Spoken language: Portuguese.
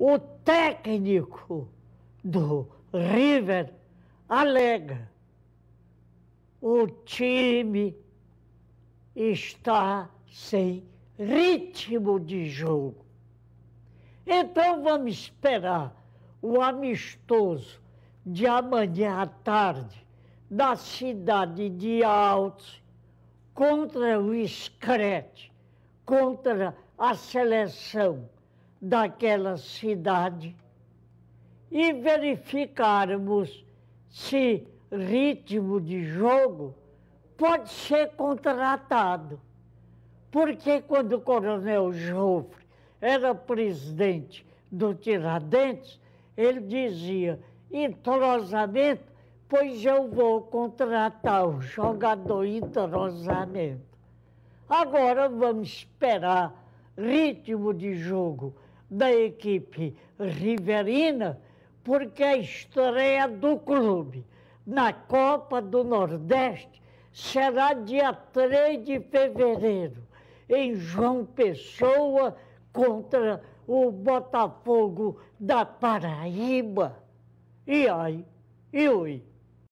O técnico do River alega: o time está sem ritmo de jogo. Então vamos esperar o amistoso de amanhã à tarde da cidade de Altos contra o Screte, contra a seleção daquela cidade e verificarmos se ritmo de jogo pode ser contratado. Porque quando o coronel Joffre era presidente do Tiradentes, ele dizia, entrosamento, pois eu vou contratar o jogador entrosamento. Agora vamos esperar ritmo de jogo da equipe riverina, porque a estreia do clube na Copa do Nordeste será dia 3 de fevereiro, em João Pessoa contra o Botafogo da Paraíba. E ai, e oi.